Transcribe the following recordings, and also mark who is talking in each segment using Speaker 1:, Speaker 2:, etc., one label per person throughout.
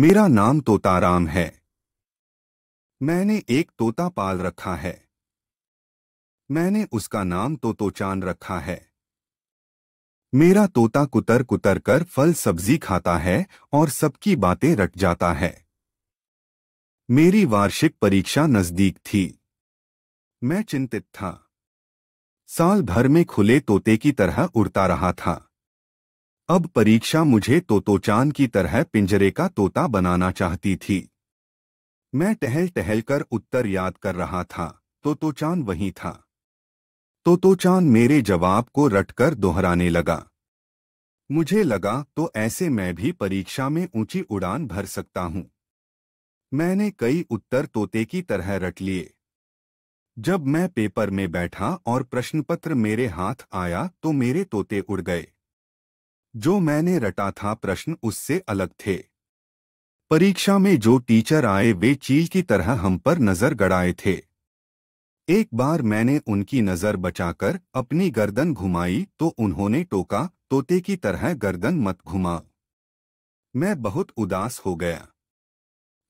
Speaker 1: मेरा नाम तोताराम है मैंने एक तोता पाल रखा है मैंने उसका नाम तोतोचान रखा है मेरा तोता कुतर कुतर कर फल सब्जी खाता है और सबकी बातें रट जाता है मेरी वार्षिक परीक्षा नजदीक थी मैं चिंतित था साल भर में खुले तोते की तरह उड़ता रहा था अब परीक्षा मुझे तोतोचान की तरह पिंजरे का तोता बनाना चाहती थी मैं टहल टहल कर उत्तर याद कर रहा था तोतोचान वही था तोतोचान मेरे जवाब को रटकर दोहराने लगा मुझे लगा तो ऐसे मैं भी परीक्षा में ऊंची उड़ान भर सकता हूं मैंने कई उत्तर तोते की तरह रट लिए जब मैं पेपर में बैठा और प्रश्नपत्र मेरे हाथ आया तो मेरे तोते उड़ गए जो मैंने रटा था प्रश्न उससे अलग थे परीक्षा में जो टीचर आए वे चील की तरह हम पर नजर गड़ाए थे एक बार मैंने उनकी नजर बचाकर अपनी गर्दन घुमाई तो उन्होंने टोका तोते की तरह गर्दन मत घुमा मैं बहुत उदास हो गया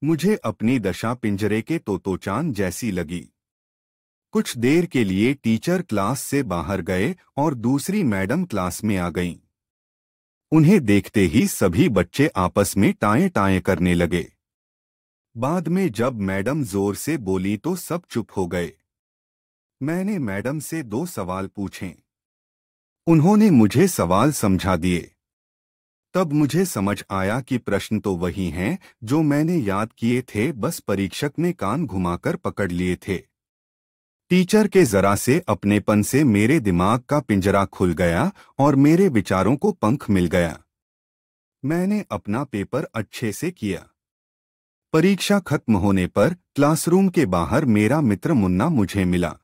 Speaker 1: मुझे अपनी दशा पिंजरे के तोतोचान जैसी लगी कुछ देर के लिए टीचर क्लास से बाहर गए और दूसरी मैडम क्लास में आ गईं। उन्हें देखते ही सभी बच्चे आपस में टाए टाए करने लगे बाद में जब मैडम जोर से बोली तो सब चुप हो गए मैंने मैडम से दो सवाल पूछे उन्होंने मुझे सवाल समझा दिए तब मुझे समझ आया कि प्रश्न तो वही हैं जो मैंने याद किए थे बस परीक्षक ने कान घुमाकर पकड़ लिए थे टीचर के जरा से अपनेपन से मेरे दिमाग का पिंजरा खुल गया और मेरे विचारों को पंख मिल गया मैंने अपना पेपर अच्छे से किया परीक्षा खत्म होने पर क्लासरूम के बाहर मेरा मित्र मुन्ना मुझे मिला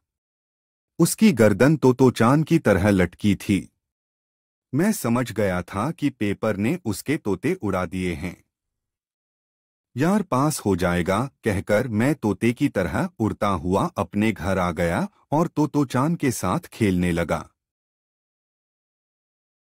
Speaker 1: उसकी गर्दन तो, तो चांद की तरह लटकी थी मैं समझ गया था कि पेपर ने उसके तोते उड़ा दिए हैं यार पास हो जाएगा कहकर मैं तोते की तरह उड़ता हुआ अपने घर आ गया और तो, तो चांद के साथ खेलने लगा